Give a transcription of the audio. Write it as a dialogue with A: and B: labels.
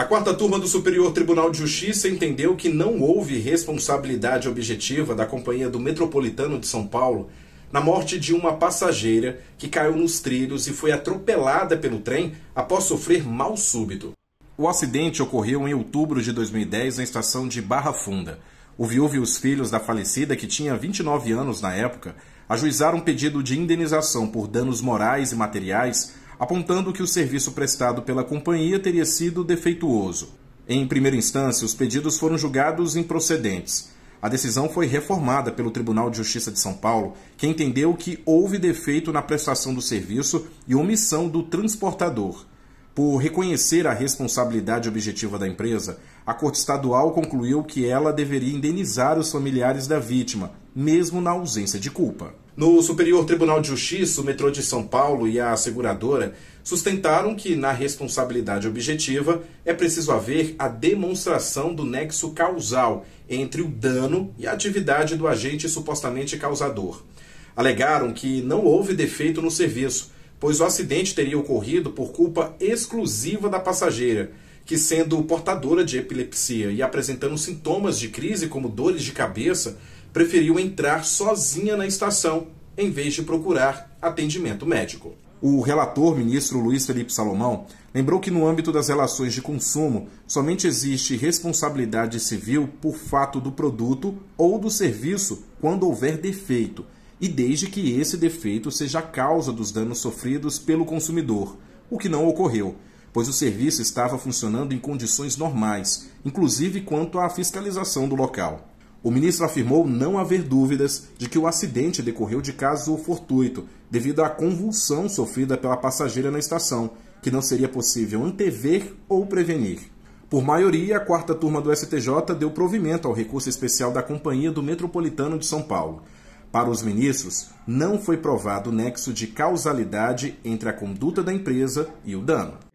A: A quarta turma do Superior Tribunal de Justiça entendeu que não houve responsabilidade objetiva da Companhia do Metropolitano de São Paulo na morte de uma passageira que caiu nos trilhos e foi atropelada pelo trem após sofrer mal súbito. O acidente ocorreu em outubro de 2010 na estação de Barra Funda. O viúvo e os filhos da falecida, que tinha 29 anos na época, ajuizaram um pedido de indenização por danos morais e materiais apontando que o serviço prestado pela companhia teria sido defeituoso. Em primeira instância, os pedidos foram julgados improcedentes. A decisão foi reformada pelo Tribunal de Justiça de São Paulo, que entendeu que houve defeito na prestação do serviço e omissão do transportador. Por reconhecer a responsabilidade objetiva da empresa, a Corte Estadual concluiu que ela deveria indenizar os familiares da vítima, mesmo na ausência de culpa. No Superior Tribunal de Justiça, o metrô de São Paulo e a seguradora sustentaram que, na responsabilidade objetiva, é preciso haver a demonstração do nexo causal entre o dano e a atividade do agente supostamente causador. Alegaram que não houve defeito no serviço pois o acidente teria ocorrido por culpa exclusiva da passageira, que, sendo portadora de epilepsia e apresentando sintomas de crise como dores de cabeça, preferiu entrar sozinha na estação em vez de procurar atendimento médico. O relator, ministro Luiz Felipe Salomão, lembrou que no âmbito das relações de consumo somente existe responsabilidade civil por fato do produto ou do serviço quando houver defeito e desde que esse defeito seja a causa dos danos sofridos pelo consumidor, o que não ocorreu, pois o serviço estava funcionando em condições normais, inclusive quanto à fiscalização do local. O ministro afirmou não haver dúvidas de que o acidente decorreu de caso fortuito, devido à convulsão sofrida pela passageira na estação, que não seria possível antever ou prevenir. Por maioria, a quarta turma do STJ deu provimento ao recurso especial da Companhia do Metropolitano de São Paulo. Para os ministros, não foi provado o nexo de causalidade entre a conduta da empresa e o dano.